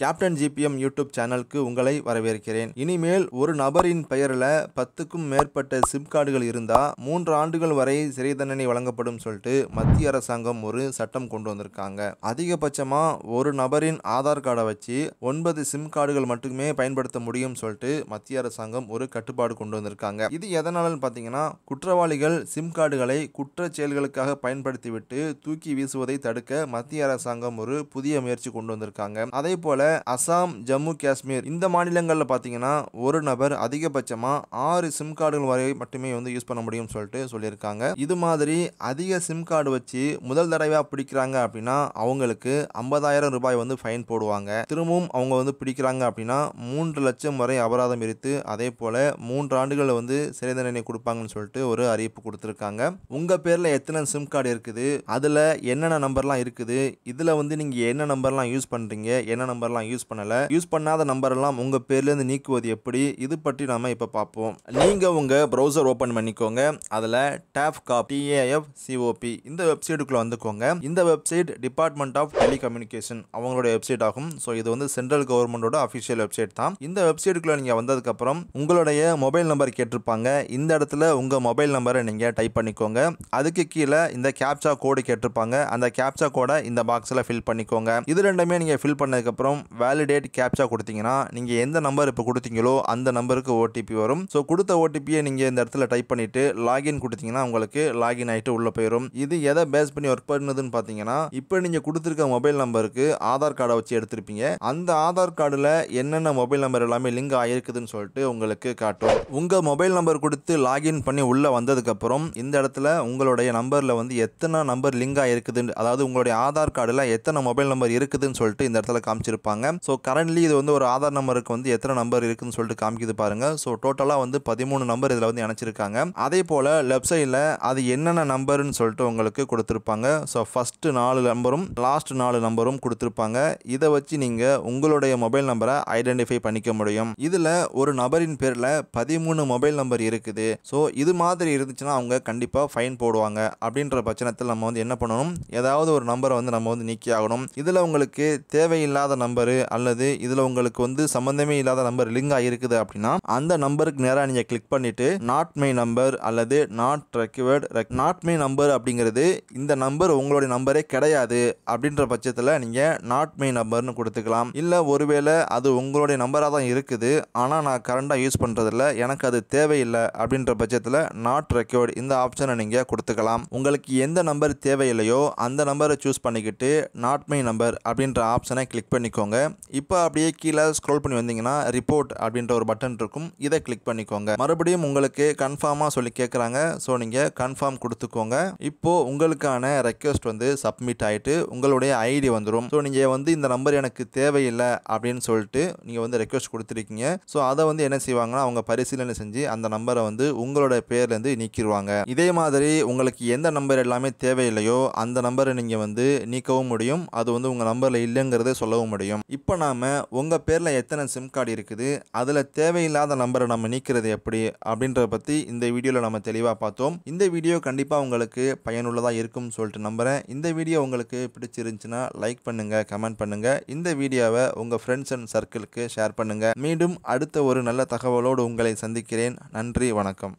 captain GBM YouTube சேனலுக்கு உங்களை வரவேற்கிறேன் இனிமேல் ஒரு நபரின் பெயரில் பத்துக்கும் மேற்பட்ட சிம் கார்டுகள் இருந்தால் மூன்று ஆண்டுகள் வரை சிறை தண்டனை வழங்கப்படும் சொல்லிட்டு மத்திய அரசாங்கம் ஒரு சட்டம் கொண்டு வந்திருக்காங்க அதிகபட்சமாக ஒரு நபரின் ஆதார் கார்டை வச்சு ஒன்பது சிம் கார்டுகள் மட்டுமே பயன்படுத்த முடியும் சொல்லிட்டு மத்திய அரசாங்கம் ஒரு கட்டுப்பாடு கொண்டு வந்திருக்காங்க இது எதனாலன்னு பார்த்தீங்கன்னா குற்றவாளிகள் சிம் கார்டுகளை குற்ற செயல்களுக்காக பயன்படுத்திவிட்டு தூக்கி வீசுவதை தடுக்க மத்திய அரசாங்கம் ஒரு புதிய முயற்சி கொண்டு வந்திருக்காங்க அதே போல அசாம் ஜம்மு காஷ்மீர் இந்த மாநிலங்களில் பார்த்தீங்கன்னா ஒரு நபர் அதிகபட்சமாக ஆறு சிம் கார்டுகள் வரை மட்டுமே வந்து யூஸ் பண்ண முடியும்னு சொல்லிட்டு சொல்லியிருக்காங்க இது மாதிரி அதிக சிம் கார்டு வச்சு முதல் தடவையாக பிடிக்கிறாங்க அப்படின்னா அவங்களுக்கு ஐம்பதாயிரம் ரூபாய் வந்து ஃபைன் போடுவாங்க திரும்பவும் அவங்க வந்து பிடிக்கிறாங்க அப்படின்னா மூன்று லட்சம் வரை அபராதம் விரித்து அதே போல் மூன்று ஆண்டுகளில் வந்து சிறை தண்டனை கொடுப்பாங்கன்னு சொல்லிட்டு ஒரு அறிவிப்பு கொடுத்துருக்காங்க உங்கள் பேரில் எத்தனை சிம் கார்டு இருக்குது அதில் என்னென்ன நம்பர்லாம் இருக்குது இதில் வந்து நீங்கள் என்ன நம்பர்லாம் யூஸ் பண்ணுறீங்க என்ன நம்பர்லாம் நம்பர்லாம் யூஸ் பண்ணலை யூஸ் பண்ணாத நம்பரெல்லாம் உங்கள் பேர்லேருந்து நீக்குவது எப்படி இது பற்றி நாம் இப்போ பார்ப்போம் நீங்கள் உங்கள் ப்ரௌசர் ஓப்பன் பண்ணிக்கோங்க அதில் டேப் காப் டிஏஎஃப் சிஓபி இந்த வெப்சைட்டுக்குள்ளே வந்துக்கோங்க இந்த வெப்சைட் டிபார்ட்மெண்ட் ஆஃப் டெலிகம்யூனிகேஷன் அவங்களோட வெப்சைட் ஆகும் ஸோ இது வந்து சென்ட்ரல் கவர்மெண்டோட அஃபிஷியல் வெப்சைட் தான் இந்த வெப்சைட்டுக்குள்ளே நீங்கள் வந்ததுக்கப்புறம் உங்களுடைய மொபைல் நம்பர் கேட்டிருப்பாங்க இந்த இடத்துல உங்கள் மொபைல் நம்பரை நீங்கள் டைப் பண்ணிக்கோங்க அதுக்கு கீழே இந்த கேப்சா கோடு கேட்டிருப்பாங்க அந்த கேப்சா கோடை இந்த பாக்ஸில் ஃபில் பண்ணிக்கோங்க இது ரெண்டுமே நீங்கள் ஃபில் பண்ணதுக்கப்புறம் வேலிடேட் கேப்சா கொடுத்தீங்கன்னா நீங்கள் எந்த நம்பர் இப்போ கொடுத்தீங்களோ அந்த நம்பருக்கு ஓடிபி வரும் ஸோ கொடுத்த ஓடிபியை நீங்கள் இந்த இடத்துல டைப் பண்ணிவிட்டு லாகின் கொடுத்தீங்கன்னா உங்களுக்கு லாகின் ஆகிட்டு உள்ளே போயிடும் இது எதை பேஸ் பண்ணி ஒர்க் பண்ணுதுன்னு பார்த்தீங்கன்னா இப்போ நீங்கள் கொடுத்துருக்க மொபைல் நம்பருக்கு ஆதார் கார்டை வச்சு எடுத்திருப்பீங்க அந்த ஆதார் கார்டில் என்னென்ன மொபைல் நம்பர் எல்லாமே லிங்க் ஆகிருக்குதுன்னு சொல்லிட்டு உங்களுக்கு காட்டும் உங்கள் மொபைல் நம்பர் கொடுத்து லாகின் பண்ணி உள்ளே வந்ததுக்கப்புறம் இந்த இடத்துல உங்களுடைய நம்பரில் வந்து எத்தனை நம்பர் லிங்க் ஆகிருக்குதுன்னு அதாவது உங்களுடைய ஆதார் கார்டில் எத்தனை மொபைல் நம்பர் இருக்குதுன்னு சொல்லிட்டு இந்த இடத்துல காமிச்சிருப்பாங்க சொல்லியிருக்காங்க ஸோ கரண்ட்லி இது வந்து ஒரு ஆதார் நம்பருக்கு வந்து எத்தனை நம்பர் இருக்குன்னு சொல்லிட்டு காமிக்குது பாருங்க ஸோ டோட்டலாக வந்து பதிமூணு நம்பர் இதில் வந்து இணைச்சிருக்காங்க அதே போல் லெஃப்ட் சைடில் அது என்னென்ன நம்பர்னு சொல்லிட்டு உங்களுக்கு கொடுத்துருப்பாங்க ஸோ ஃபஸ்ட்டு நாலு நம்பரும் லாஸ்ட் நாலு நம்பரும் கொடுத்துருப்பாங்க இதை வச்சு நீங்கள் உங்களுடைய மொபைல் நம்பரை ஐடென்டிஃபை பண்ணிக்க முடியும் இதில் ஒரு நபரின் பேரில் பதிமூணு மொபைல் நம்பர் இருக்குது ஸோ இது மாதிரி இருந்துச்சுன்னா அவங்க கண்டிப்பாக ஃபைன் போடுவாங்க அப்படின்ற பட்சத்தில் நம்ம வந்து என்ன பண்ணணும் ஏதாவது ஒரு நம்பரை வந்து நம்ம வந்து நீக்கி ஆகணும் இதில் உங்களுக்கு தேவையில்லாத நம்பர் நம்பரு அல்லது இதில் உங்களுக்கு வந்து சம்மந்தமே இல்லாத நம்பர் லிங்க் ஆகிருக்குது அப்படின்னா அந்த நம்பருக்கு நேராக நீங்கள் கிளிக் பண்ணிவிட்டு நாட் மை நம்பர் அல்லது not required not my number அப்படிங்கிறது இந்த நம்பர் உங்களுடைய நம்பரே கிடையாது அப்படின்ற பட்சத்தில் நீங்கள் நாட் மை நம்பர்னு கொடுத்துக்கலாம் இல்லை ஒருவேளை அது உங்களுடைய நம்பராக தான் இருக்குது ஆனால் நான் கரண்டா யூஸ் பண்ணுறதில்ல எனக்கு அது தேவையில்லை அப்படின்ற பட்சத்தில் நாட் ரெக்யூர்டு இந்த ஆப்ஷனை நீங்கள் கொடுத்துக்கலாம் உங்களுக்கு எந்த நம்பர் தேவையில்லையோ அந்த நம்பரை சூஸ் பண்ணிக்கிட்டு நாட் மை நம்பர் அப்படின்ற ஆப்ஷனை கிளிக் பண்ணிக்கோங்க பண்ணிக்கோங்க இப்போ அப்படியே கீழே ஸ்க்ரோல் பண்ணி வந்தீங்கன்னா ரிப்போர்ட் அப்படின்ற ஒரு பட்டன் இருக்கும் இதை கிளிக் பண்ணிக்கோங்க மறுபடியும் உங்களுக்கு கன்ஃபார்மாக சொல்லி கேட்குறாங்க ஸோ நீங்கள் கன்ஃபார்ம் கொடுத்துக்கோங்க இப்போது உங்களுக்கான ரெக்வஸ்ட் வந்து சப்மிட் ஆகிட்டு உங்களுடைய ஐடி வந்துடும் ஸோ நீங்கள் வந்து இந்த நம்பர் எனக்கு தேவையில்லை அப்படின்னு சொல்லிட்டு நீங்கள் வந்து ரெக்வஸ்ட் கொடுத்துருக்கீங்க ஸோ அதை வந்து என்ன செய்வாங்கன்னா அவங்க பரிசீலனை செஞ்சு அந்த நம்பரை வந்து உங்களோட பேர்லேருந்து நீக்கிடுவாங்க இதே மாதிரி உங்களுக்கு எந்த நம்பர் எல்லாமே தேவையில்லையோ அந்த நம்பரை நீங்கள் வந்து நீக்கவும் முடியும் அது வந்து உங்கள் நம்பரில் இல்லைங்கிறத சொல்லவும் முடியும் இப்போ நாம் உங்கள் பேரில் எத்தனை சிம் கார்டு இருக்குது அதில் தேவையில்லாத நம்பரை நம்ம நீக்கிறது எப்படி அப்படின்றத பற்றி இந்த வீடியோவில் நம்ம தெளிவாக பார்த்தோம் இந்த வீடியோ கண்டிப்பாக உங்களுக்கு பயனுள்ளதாக இருக்கும்னு சொல்லிட்டு நம்புகிறேன் இந்த வீடியோ உங்களுக்கு பிடிச்சிருந்துச்சுன்னா லைக் பண்ணுங்கள் கமெண்ட் பண்ணுங்கள் இந்த வீடியோவை உங்கள் ஃப்ரெண்ட்ஸ் அண்ட் சர்க்கிளுக்கு ஷேர் பண்ணுங்கள் மீண்டும் அடுத்த ஒரு நல்ல தகவலோடு உங்களை சந்திக்கிறேன் நன்றி வணக்கம்